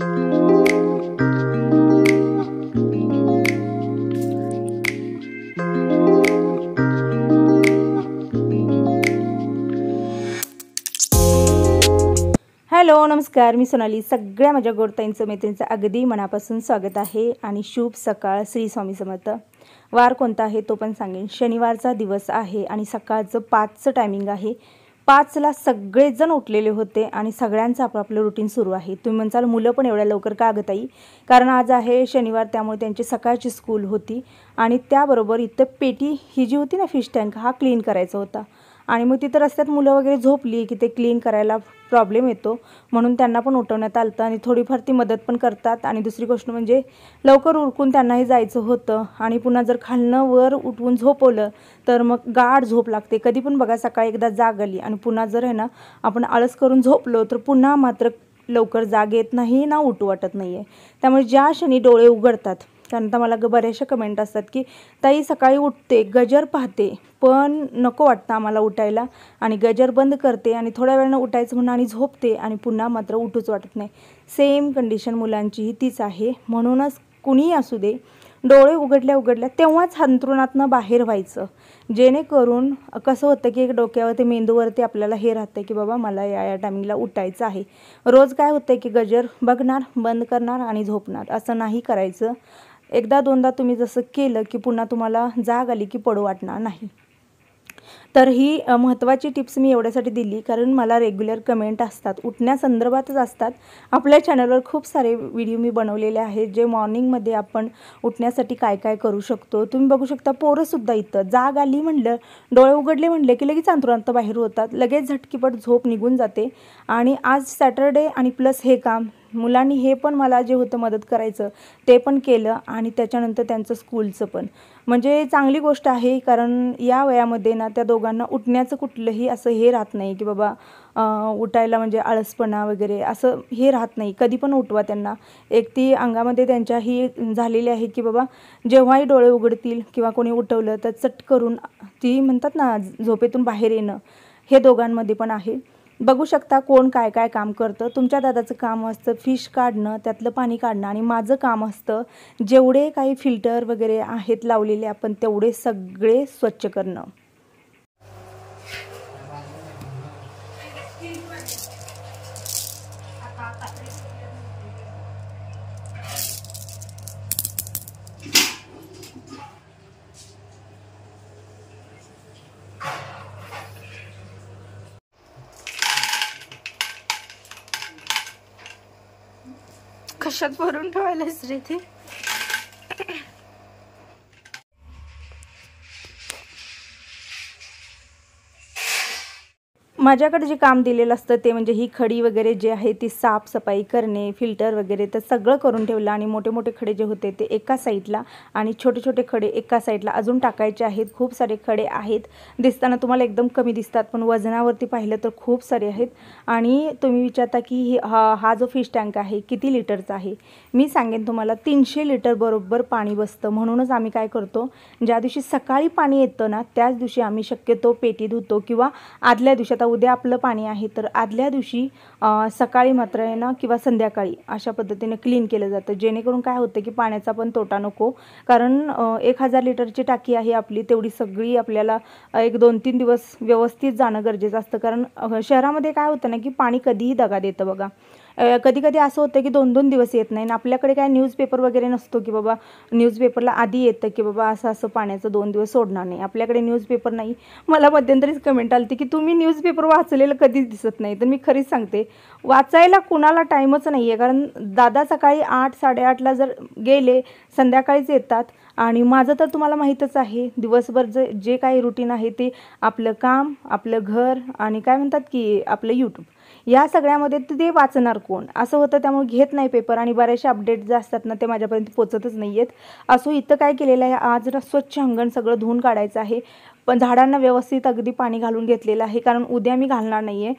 Hello नमस्कार मी सोनाली सगळ्या माझ्या गोडताईंचं मैत्रिणीचं अगदी मनापासून स्वागत आहे आणि शुभ सकाळ श्री स्वामी समर्थ वार कोणता आहे तो पण सांगेन शनिवारचा दिवस आहे आणि सकाळचं पाचचं टायमिंग आहे पाचला सगळेजण उठलेले होते आणि सगळ्यांचं आपापलं आपलं रुटीन सुरू आहे तुम्ही म्हणाल मुलं पण एवढ्या लवकर का आई कारण आज आहे शनिवार त्यामुळे त्यांची सकाळची स्कूल होती आणि त्याबरोबर इथं पेटी ही जी होती ना फिश टँक हा क्लीन करायचा होता आणि मग तिथं रस्त्यात मुलं वगैरे झोपली की ते क्लीन करायला प्रॉब्लेम येतो म्हणून त्यांना पण उठवण्यात आलं आणि थोडीफार ती मदत पण करतात आणि दुसरी गोष्ट म्हणजे लवकर उरकून त्यांनाही जायचं होतं आणि पुन्हा जर खालणं वर उठवून झोपवलं तर मग गाढ झोप लागते कधी पण बघा सकाळी एकदा जाग आली आणि पुन्हा जर आहे ना आपण आळस करून झोपलो तर पुन्हा मात्र लवकर जाग येत नाही ना उठू वाटत नाही आहे त्यामुळे ज्या क्षणी डोळे उघडतात त्यानंतर मला ग बऱ्याचशा कमेंट असतात की ताई सकाळी उठते गजर पाहते पण नको वाटतं आम्हाला उठायला आणि गजर बंद करते आणि थोड्या वेळानं उठायचं म्हणून आणि झोपते आणि पुन्हा मात्र उठूच वाटत नाही सेम कंडिशन मुलांचीही तीच आहे म्हणूनच कुणीही असू दे डोळे उघडल्या उघडल्या तेव्हाच अंतरुणातनं बाहेर व्हायचं जेणेकरून कसं होतं की एक डोक्यावरती मेंदूवरती आपल्याला हे राहतं की बाबा मला या या टायमिंगला उठायचं आहे रोज काय होतं की गजर बघणार बंद करणार आणि झोपणार असं नाही करायचं एकदा दोनदा तुम्ही जसं केलं की पुन्हा तुम्हाला जाग आली की पडू वाटणार नाही तर ही महत्त्वाची टिप्स मी एवढ्यासाठी दिली कारण मला रेग्युलर कमेंट असतात उठण्यासंदर्भातच असतात आपल्या चॅनलवर खूप सारे व्हिडिओ मी बनवलेले आहेत जे मॉर्निंगमध्ये आपण उठण्यासाठी काय काय करू शकतो तुम्ही बघू शकता पोरंसुद्धा इथं जाग आली म्हणलं डोळे उघडले म्हणले की लगेच अंतरांत बाहेर होतात लगेच झटकीपट झोप निघून जाते आणि आज सॅटरडे आणि प्लस हे काम मुलांनी हे पण मला जे होतं मदत करायचं ते पण केलं आणि त्याच्यानंतर त्यांचं स्कूलचं पण म्हणजे चांगली गोष्ट आहे कारण या वयामध्ये ना त्या दोघांना उठण्याचं कुठलंही असं हे राहत नाही की बाबा उठायला म्हणजे आळसपणा वगैरे असं हे राहत नाही कधी पण उठवा त्यांना एक ती अंगामध्ये त्यांच्या ही झालेली आहे की बाबा जेव्हाही डोळे उघडतील किंवा कोणी उठवलं तर चट करून ती म्हणतात ना झोपेतून बाहेर येणं हे दोघांमध्ये पण आहे बघू शकता कोण काय काय काम करतं तुमच्या दादाचं काम असतं फिश काढणं त्यातलं पाणी काढणं आणि माझं काम असतं जेवढे काही फिल्टर वगैरे आहेत लावलेले आपण तेवढे सगळे स्वच्छ करणं आरशात भरून ठेवायला श्रीती ते माझ्याकडे जे काम दिलेलं असतं ते म्हणजे ही खडी वगैरे जे आहे ती साफसफाई करणे फिल्टर वगैरे तर सगळं करून ठेवलं आणि मोठे मोठे खडे जे होते ते एका साईडला आणि छोटे छोटे खडे एका साईडला अजून टाकायचे आहेत खूप सारे खडे आहेत दिसताना तुम्हाला एकदम कमी दिसतात पण वजनावरती पाहिलं तर खूप सारे आहेत आणि तुम्ही विचारता की हा हा जो फिश टँक आहे किती लिटरचा आहे मी सांगेन तुम्हाला तीनशे लिटर बरोबर पाणी बसतं म्हणूनच आम्ही काय करतो ज्या दिवशी सकाळी पाणी येतं ना त्याच दिवशी आम्ही शक्यतो पेटी धुतो किंवा आदल्या दिवशी आता उद्या आपलं पाणी आहे तर आदल्या दिवशी सकाळी मात्र आहे ना किंवा संध्याकाळी अशा पद्धतीने क्लीन केलं जातं जेणेकरून काय होतं की पाण्याचा पण तोटा नको कारण एक हजार लिटरची टाकी आहे आपली तेवढी सगळी आपल्याला एक दोन तीन दिवस व्यवस्थित जाणं गरजेचं असतं कारण शहरामध्ये काय होतं ना की पाणी कधीही दगा देतं बघा कधी कधी असं होतं की दोन दोन दिवस येत नाही आपल्याकडे काय न्यूजपेपर वगैरे नसतो की बाबा न्यूजपेपरला आधी येतं की बाबा असं असं पाण्याचं दोन दिवस सोडणार नाही आपल्याकडे न्यूजपेपर नाही मला मध्यंतरीच कमेंट आली की तुम्ही न्यूजपेपर वाचलेलं कधीच दिसत नाही तर मी खरीच सांगते वाचायला कुणाला टाईमच नाही आहे कारण दादा सकाळी आठ साडेआठला जर गेले संध्याकाळीच येतात आणि माझं तर तुम्हाला माहीतच आहे दिवसभर जे जे काही रुटीन आहे ते आपलं काम आपलं घर आणि काय म्हणतात की आपलं यूट्यूब या सगळ्यामध्ये ते वाचणार कोण असं होतं त्यामुळे घेत नाही पेपर आणि बऱ्याचशा अपडेट जे असतात ना ते माझ्यापर्यंत पोचतच नाही आहेत असो इथं काय केलेलं आहे आज स्वच्छ अंगण सगळं धुवून काढायचं आहे पण झाडांना व्यवस्थित अगदी पाणी घालून घेतलेलं आहे कारण उद्या मी घालणार नाही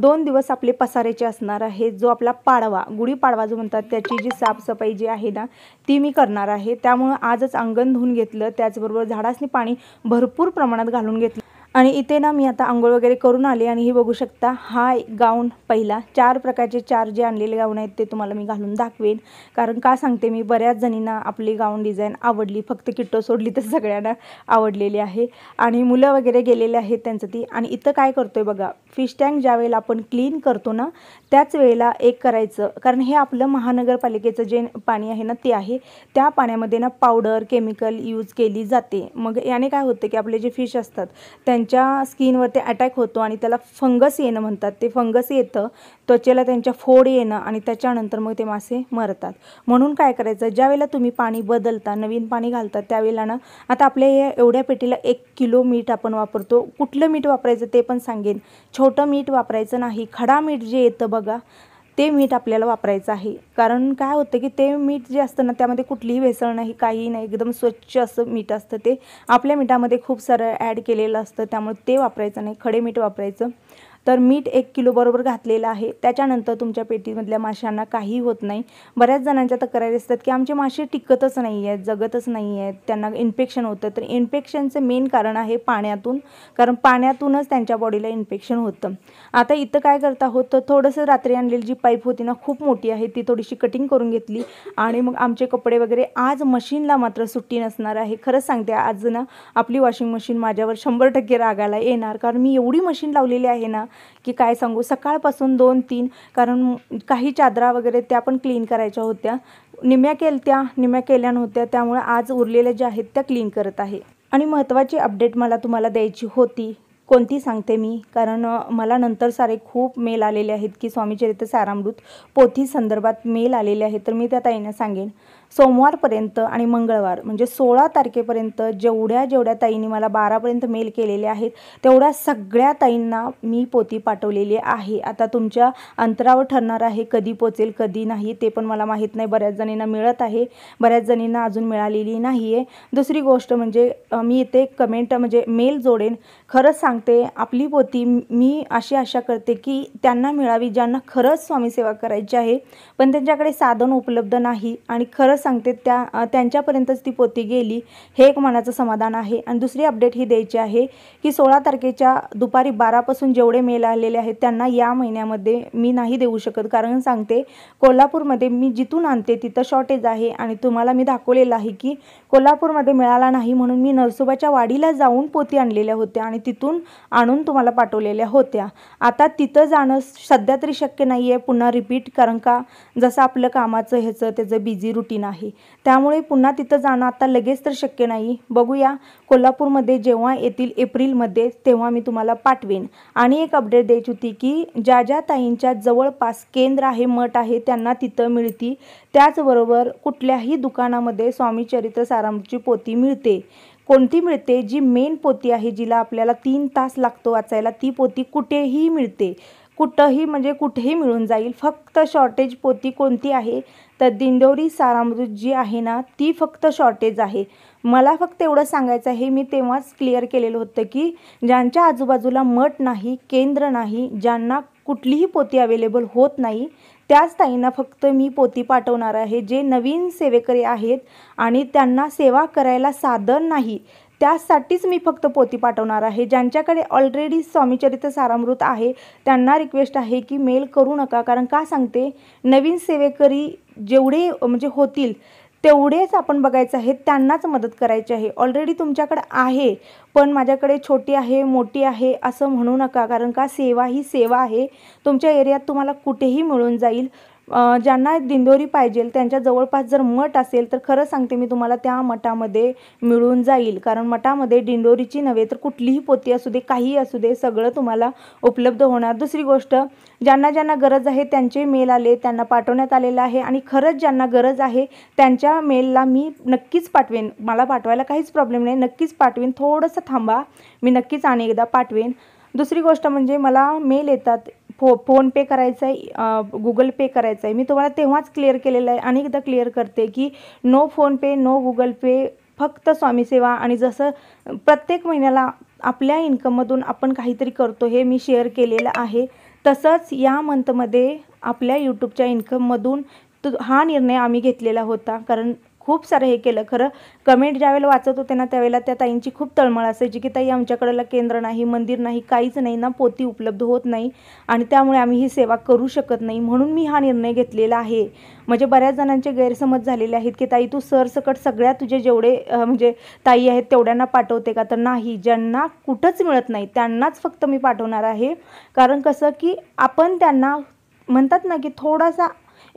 दोन दिवस आपले पसारेचे असणार आहे जो आपला पाडवा गुढीपाडवा जो म्हणतात त्याची जी साफसफाई जी आहे ना ती मी करणार आहे त्यामुळं आजच अंगण धुवून घेतलं त्याचबरोबर झाडासनी पाणी भरपूर प्रमाणात घालून घेतलं आणि इथे ना मी आता आंघोळ वगैरे करून आले आणि हे बघू शकता हा गाऊन पहिला चार प्रकारचे चार जे आणलेले गाऊन आहेत ते तुम्हाला मी घालून दाखवेन कारण का सांगते मी बऱ्याच जणींना आपली गाऊन डिझाईन आवडली फक्त किट्टो सोडली तर सगळ्यांना आवडलेली आहे आणि मुलं वगैरे गेलेले आहेत त्यांचं ती आणि इथं काय करतो आहे बघा फिश टँक ज्या वेळेला आपण क्लीन करतो ना त्याच वेळेला एक करायचं कारण हे आपलं महानगरपालिकेचं जे पाणी आहे ना ते आहे त्या पाण्यामध्ये ना पावडर केमिकल यूज केली जाते मग याने काय होतं की आपले जे फिश असतात त्यां त्यांच्या स्किनवरती अटॅक होतो आणि त्याला फंगस येणं म्हणतात ते फंगस येतं त्वचेला त्यांच्या फोड येणं आणि त्याच्यानंतर मग ते मासे मरतात म्हणून काय करायचं ज्यावेळेला तुम्ही पाणी बदलता नवीन पाणी घालता त्यावेळेला ना आता आपल्या या एवढ्या पेटीला एक किलो मीठ आपण वापरतो कुठलं मीठ वापरायचं ते पण सांगेन छोटं मीठ वापरायचं नाही खडा मीठ जे येतं बघा ते मीठ आपल्याला वापरायचं आहे कारण काय होतं की ते मीठ जे असतं ना त्यामध्ये कुठलीही भेसळ नाही काही नाही एकदम स्वच्छ असं मीठ असतं ते आपल्या मिठामध्ये खूप सारं ॲड केलेलं असतं त्यामुळे ते वापरायचं नाही खडे मीठ वापरायचं तर मीठ एक किलोबरोबर घातलेलं आहे त्याच्यानंतर तुमच्या पेटीमधल्या माशांना काही होत नाही बऱ्याच जणांच्या तक्रारी असतात की आमचे मासे टिकतच नाही आहेत जगतच नाही आहेत त्यांना इन्फेक्शन होतं तर इन्फेक्शनचं मेन कारण आहे पाण्यातून कारण पाण्यातूनच त्यांच्या बॉडीला इन्फेक्शन होतं आता इथं काय करता तर थोडंसं रात्री आणलेली जी पाईप होती ना खूप मोठी आहे ती थोडीशी कटिंग करून घेतली आणि मग आमचे कपडे वगैरे आज मशीनला मात्र सुट्टी नसणार आहे खरंच सांगते आज ना आपली वॉशिंग मशीन माझ्यावर शंभर टक्के रागायला येणार कारण मी एवढी मशीन लावलेली आहे ना की काय सांगू सकाळपासून दोन तीन कारण काही चादरा वगैरे त्या पण क्लीन करायच्या होत्या निम्या केल्या निम्या केल्या नव्हत्या त्यामुळे आज उरलेल्या ज्या आहेत त्या क्लीन करत आहे आणि महत्त्वाची अपडेट मला तुम्हाला द्यायची होती कोणती सांगते मी कारण मला नंतर सारे खूप मेल आलेले आहेत की स्वामीचरित्र सारामृत पोथी संदर्भात मेल आलेले आहेत तर मी त्या ताईंना सांगेन सोमवारपर्यंत आणि मंगळवार म्हणजे सोळा तारखेपर्यंत जेवढ्या जेवढ्या ताईंनी मला बारापर्यंत मेल केलेले आहेत तेवढ्या सगळ्या ताईंना मी पोती पाठवलेली आहे आता तुमच्या अंतरावर ठरणार आहे कधी पोचेल कधी नाही ते पण मला माहीत नाही बऱ्याच जणींना मिळत आहे बऱ्याच जणींना अजून मिळालेली नाही आहे दुसरी गोष्ट म्हणजे मी इथे कमेंट म्हणजे मेल जोडेन खरंच सांगते आपली पोती मी अशी आशा करते की त्यांना मिळावी ज्यांना खरंच स्वामी सेवा करायची आहे पण त्यांच्याकडे साधन उपलब्ध नाही आणि खरंच सांगते त्या त्यांच्यापर्यंतच ती पोती गेली हे एक मनाचं समाधान आहे आणि दुसरी अपडेट ही द्यायची आहे की सोळा तारखेच्या दुपारी बारापासून जेवढे मेल आलेले आहेत त्यांना या महिन्यामध्ये मी नाही देऊ शकत कारण सांगते कोल्हापूरमध्ये मी जिथून आणते तिथं शॉर्टेज आहे आणि तुम्हाला मी दाखवलेलं आहे की कोल्हापूरमध्ये मिळाला नाही म्हणून मी नरसोबाच्या वाडीला जाऊन पोती आणलेल्या होत्या आणि तिथून आणून तुम्हाला पाठवलेल्या होत्या आता तिथं जाणं सध्या तरी शक्य नाही आहे पुन्हा रिपीट कारण का जसं आपलं कामाचं ह्याचं त्याचं बिझी रुटीन नाही त्यामुळे पुन्हा तिथं जाणं आता लगेच तर शक्य नाही बघूया कोल्हापूरमध्ये जेव्हा येतील एप्रिलमध्ये तेव्हा मी तुम्हाला पाठवेन आणि एक अपडेट द्यायची होती की ज्या ज्या ताईंच्या जवळपास केंद्र आहे मठ आहे त्यांना तिथं मिळती त्याचबरोबर कुठल्याही दुकानामध्ये स्वामी चरित्र सारामची पोती मिळते कोणती मिळते जी मेन पोती आहे जिला आपल्याला तीन तास लागतो वाचायला ती पोती कुठेही मिळते कुठंही म्हणजे कुठेही मिळून जाईल फक्त शॉर्टेज पोती कोणती आहे तर दिंडोरी सारामृत जी आहे ना ती फक्त शॉर्टेज आहे मला फक्त एवढं सांगायचं आहे मी तेव्हाच क्लिअर केलेलं होतं की ज्यांच्या आजूबाजूला मठ नाही केंद्र नाही ज्यांना कुठलीही पोती अवेलेबल होत नाही त्याच ताईंना फक्त मी पोती पाठवणार आहे जे नवीन सेवेकरी आहेत आणि त्यांना सेवा करायला साधन नाही त्यासाठीच मी फक्त पोती पाठवणार आहे ज्यांच्याकडे ऑलरेडी स्वामीचरित्र सारामृत आहे त्यांना रिक्वेस्ट आहे की मेल करू नका कारण का सांगते नवीन सेवेकरी जेवढे म्हणजे होतील तेवढेच आपण बघायचं आहे त्यांनाच मदत करायची आहे ऑलरेडी तुमच्याकडे आहे पण माझ्याकडे छोटी आहे मोठी आहे असं म्हणू नका कारण का सेवा ही सेवा आहे तुमच्या एरियात तुम्हाला कुठेही मिळून जाईल ज्यांना दिंडोरी पाहिजे त्यांच्या जवळपास जर मठ असेल तर खरं सांगते मी तुम्हाला त्या मठामध्ये मिळून जाईल कारण मठामध्ये दिंडोरीची नव्हे तर कुठलीही पोती असू दे काहीही असू दे सगळं तुम्हाला उपलब्ध होणार दुसरी गोष्ट ज्यांना ज्यांना गरज आहे त्यांचे मेल आले त्यांना पाठवण्यात आलेलं आहे आणि खरंच ज्यांना गरज आहे त्यांच्या मेलला मी नक्कीच पाठवेन मला पाठवायला काहीच प्रॉब्लेम नाही नक्कीच पाठवेन थोडंसं थांबा मी नक्कीच आणि एकदा पाठवेन दुसरी गोष्ट म्हणजे मला मेल येतात फो फोन पे करायचा आहे गुगल पे करायचा आहे मी तुम्हाला तेव्हाच क्लिअर केलेलं आहे आणि एकदा क्लिअर करते की नो फोन पे नो गुगल पे फक्त स्वामी सेवा आणि जसं प्रत्येक महिन्याला आपल्या इन्कममधून आपण काहीतरी करतो हे मी शेअर केलेलं आहे तसंच या मंथमध्ये आपल्या यूट्यूबच्या इन्कममधून हा निर्णय आम्ही घेतलेला होता कारण खूप सारं हे केलं खरं कमेंट ज्यावेळेला वाचत होते ना त्यावेळेला त्या ताईंची खूप तळमळ असायची की ताई आमच्याकडला केंद्र नाही मंदिर नाही काहीच नाही ना पोती उपलब्ध होत नाही आणि त्यामुळे आम्ही ही सेवा करू शकत नाही म्हणून मी हा निर्णय घेतलेला आहे म्हणजे बऱ्याच जणांचे गैरसमज झालेले आहेत की ताई तू सरसकट सगळ्या तुझे जेवढे म्हणजे ताई आहेत तेवढ्यांना पाठवते का तर नाही ज्यांना कुठंच मिळत नाही त्यांनाच फक्त मी पाठवणार आहे कारण कसं की आपण त्यांना म्हणतात ना की थोडासा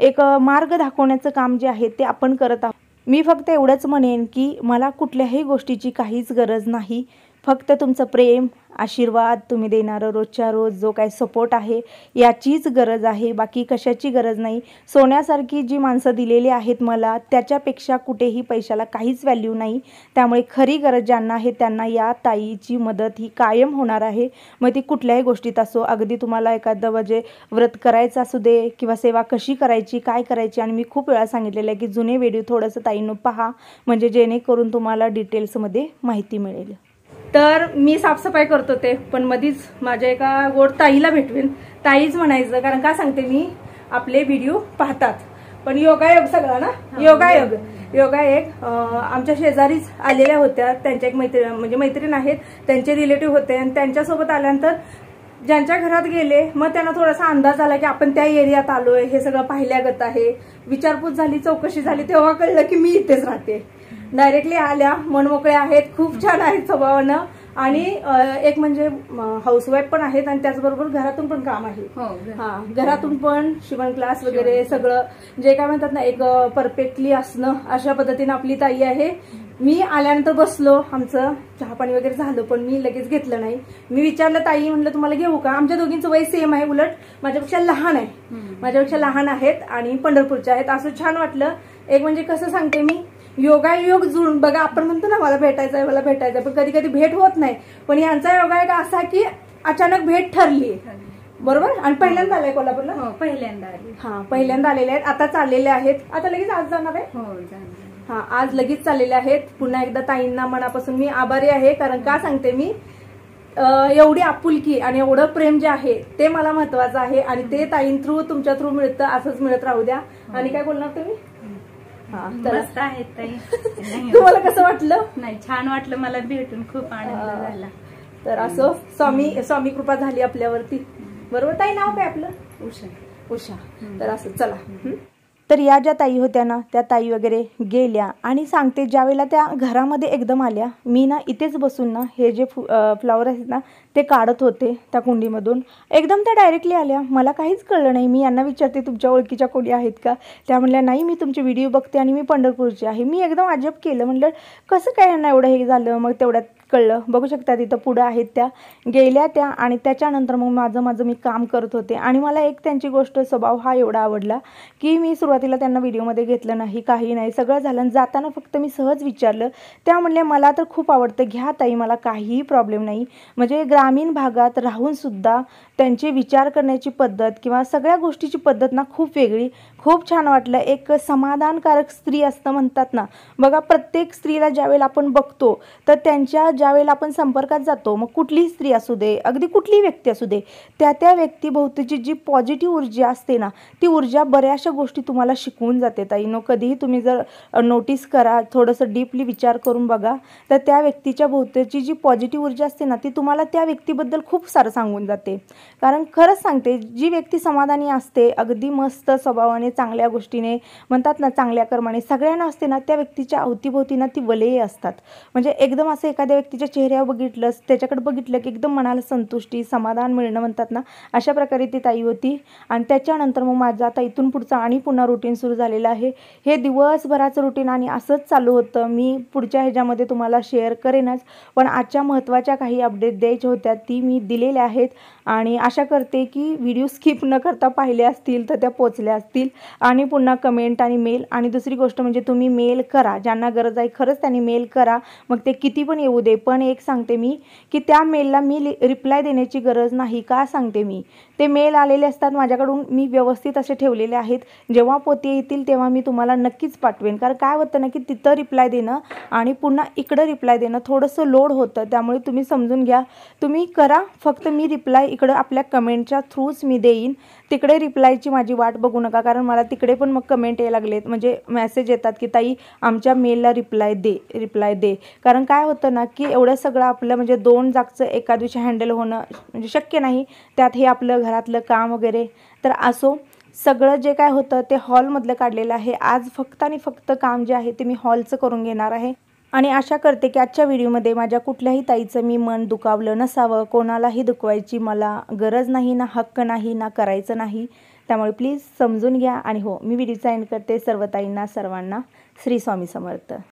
एक मार्ग दाखवण्याचं काम जे आहे ते आपण करत आहोत मी फक्त एवढंच म्हणेन की मला कुठल्याही गोष्टीची काहीच गरज नाही फक्त तुमचं प्रेम आशीर्वाद तुम्ही देणारं रोजच्या रोज जो काय सपोर्ट आहे याचीच गरज आहे बाकी कशाची गरज नाही सोन्यासारखी जी माणसं दिलेली आहेत मला त्याच्यापेक्षा कुठेही पैशाला काहीच व्हॅल्यू नाही त्यामुळे खरी गरज ज्यांना आहे त्यांना या ताईची मदत ही कायम होणार आहे मग ती कुठल्याही गोष्टीत असो अगदी तुम्हाला एखादं म्हणजे व्रत करायचं असू दे किंवा सेवा कशी करायची काय करायची आणि मी खूप वेळा सांगितलेलं आहे की जुने व्हिडिओ थोडंसं ताईंनो पहा म्हणजे जेणेकरून तुम्हाला डिटेल्समध्ये माहिती मिळेल तर मी साफसफाई करत होते पण मधीच माझ्या एका गोड ताईला भेटवेन ताईच म्हणायचं कारण का सांगते मी आपले व्हिडिओ पाहतात पण योगायोग सगळा ना योगायोग योगायोग आमच्या शेजारीच आलेल्या होत्या त्यांच्या एक मैत्री म्हणजे मैत्रीण आहेत त्यांचे रिलेटिव्ह होते आणि त्यांच्यासोबत आल्यानंतर ज्यांच्या घरात गेले मग त्यांना थोडासा अंदाज आला की आपण त्या एरियात आलोय हे सगळं पाहिल्यागत आहे विचारपूस झाली चौकशी झाली तेव्हा कळलं की मी इथेच राहते डायरेक्टली आल्या मनमोकळ्या आहेत खूप छान आहेत स्वभावानं आणि एक म्हणजे हाऊसवाईफ पण आहेत आणि त्याचबरोबर घरातून पण काम आहे हो, हा घरातून पण शिवण क्लास वगैरे सगळं जे काय म्हणतात ना एक परफेक्टली असणं अशा पद्धतीनं आपली ताई आहे मी आल्यानंतर बसलो आमचं चहा पाणी वगैरे झालं पण मी लगेच घेतलं नाही मी विचारलं ताई म्हणलं तुम्हाला घेऊ का आमच्या दोघींचं वय सेम आहे उलट माझ्यापेक्षा लहान आहे माझ्यापेक्षा लहान आहेत आणि पंढरपूरच्या आहेत असं छान वाटलं एक म्हणजे कसं सांगते मी योगायोग जुळून बघा आपण म्हणतो ना मला भेटायचंय आहे मला भेटायचंय पण कधी कधी भेट होत नाही पण यांचा योगायोग असा की अचानक भेट ठरली बरोबर आणि हो. पहिल्यांदा आलाय कोल्हापूरला हो, पहिल्यांदा आली हा पहिल्यांदा आलेले आहेत आता चाललेले आहेत आता लगेच आज हो, जाणार आहे हा आज लगेच चाललेले आहेत पुन्हा एकदा ताईंना मनापासून मी आभारी आहे कारण का सांगते मी एवढी आपुलकी आणि एवढं प्रेम जे आहे ते मला महत्वाचं आहे आणि ते ताईं थ्रू तुमच्या थ्रू मिळतं असंच मिळत राहू द्या आणि काय बोलणार तुम्ही मस्त आहेत ताई तुम्हाला कसं वाटलं नाही छान वाटलं मला भेटून खूप आनंद झाला तर असं स्वामी स्वामी कृपा झाली आपल्यावरती बरोबर ताई नाव काय आपलं उषा उषा तर असं चला तर या ज्या ताई होत्या ना त्या ताई वगैरे गेल्या आणि सांगते ज्यावेळेला त्या घरामध्ये एकदम आल्या मी ना इथेच बसून ना हे जे फु फ्लॉवर आहेत ना ते काढत होते त्या कुंडीमधून एकदम त्या डायरेक्टली आल्या मला काहीच कळलं नाही मी यांना विचारते तुमच्या ओळखीच्या कोणी आहेत का त्या म्हणल्या नाही मी तुमचे व्हिडिओ बघते आणि मी पंढरपूरची आहे मी एकदम अजब केलं म्हटलं कसं काय यांना एवढं हे झालं मग तेवढ्यात कळलं बघू शकता तिथं पुढं आहेत त्या गेल्या त्या आणि त्याच्यानंतर मग माझं माझं मी काम करत होते आणि मला एक त्यांची गोष्ट स्वभाव हा एवढा आवडला की मी सुरुवातीला त्यांना व्हिडिओमध्ये घेतलं नाही काही नाही सगळं झालं जाताना फक्त मी सहज विचारलं त्या म्हणले मला तर खूप आवडतं घ्या ताई मला काहीही प्रॉब्लेम नाही म्हणजे ग्रामीण भागात राहूनसुद्धा त्यांची विचार करण्याची पद्धत किंवा सगळ्या गोष्टीची पद्धत ना खूप वेगळी खूप छान वाटलं एक समाधानकारक स्त्री असतं म्हणतात ना बघा प्रत्येक स्त्रीला ज्यावेळेला आपण बघतो तर त्यांच्या ज्या वेळेला आपण संपर्कात जातो मग कुठलीही स्त्री असू दे अगदी कुठलीही व्यक्ती असू दे त्या त्या व्यक्तीभोवतीची जी पॉझिटिव्ह ऊर्जा असते ना ती ऊर्जा बऱ्याचशा गोष्टी तुम्हाला शिकवून जाते नो कधीही तुम्ही जर नोटीस करा थोडंसं डीपली विचार करून बघा तर त्या व्यक्तीच्या भोवतीची जी पॉझिटिव्ह ऊर्जा असते ना ती तुम्हाला त्या व्यक्तीबद्दल खूप सारं सांगून जाते कारण खरंच सांगते जी व्यक्ती समाधानी असते अगदी मस्त स्वभावाने चांगल्या गोष्टीने म्हणतात ना चांगल्या कर्माने सगळ्यांना असते ना त्या व्यक्तीच्या अवतीभोवती ना ती वलये असतात म्हणजे एकदम असं एखाद्या व्यक्तीच्या चेहऱ्यावर बघितलंस त्याच्याकडे बघितलं की एकदम मनाला संतुष्टी समाधान मिळणं म्हणतात ना अशा प्रकारे ती ताई होती आणि त्याच्यानंतर मग माझं आता इथून पुढचं आणि पुन्हा रुटीन सुरू झालेलं आहे हे दिवसभराचं रुटीन आणि असंच चालू होतं मी पुढच्या ह्याच्यामध्ये तुम्हाला शेअर करेनच पण आजच्या महत्त्वाच्या काही अपडेट द्यायच्या होत्या ती मी दिलेल्या आहेत आणि आशा करते की व्हिडिओ स्किप न करता पाहिले असतील तर त्या पोचल्या असतील आणि पुन्हा कमेंट आणि मेल आणि दुसरी गोष्ट म्हणजे तुम्ही मेल करा ज्यांना गरज आहे खरंच त्यांनी मेल करा मग ते किती पण येऊ दे पण एक सांगते मी की त्या मेलला मी रिप्लाय देण्याची गरज नाही का सांगते मी ते मेल आलेले असतात माझ्याकडून मी व्यवस्थित असे ठेवलेले आहेत जेव्हा पोते येतील तेव्हा मी तुम्हाला नक्कीच पाठवेन कारण काय होतं ना की तिथं रिप्लाय देणं आणि पुन्हा इकडं रिप्लाय देणं थोडंसं लोड होतं त्यामुळे तुम्ही समजून घ्या तुम्ही करा फक्त मी रिप्लाय इकडं आपल्या कमेंटच्या थ्रूच मी देईन तिकडे रिप्लायची माझी वाट बघू नका कारण मला तिकडे पण मग कमेंट यायला लागलेत म्हणजे मेसेज येतात की ताई आमच्या मेलला रिप्लाय दे रिप्लाय दे कारण काय होतं ना की एवढं सगळं आपलं म्हणजे दोन जागचं एका दिवशी हँडल होणं म्हणजे शक्य नाही त्यात हे आपलं घरातलं काम वगैरे तर असो सगळं जे काय होतं ते हॉलमधलं काढलेलं आहे आज फक्त आणि फक्त काम जे आहे ते मी हॉलचं करून घेणार आहे आणि आशा करते की आजच्या व्हिडिओमध्ये माझ्या कुठल्याही ताईचं मी मन दुखावलं नसावं कोणालाही दुखवायची मला गरज नाही ना हक्क नाही ना करायचं नाही त्यामुळे प्लीज समजून घ्या आणि हो मी व्हिडिओचा एंड करते सर्व ताईंना सर्वांना श्री स्वामी समर्थ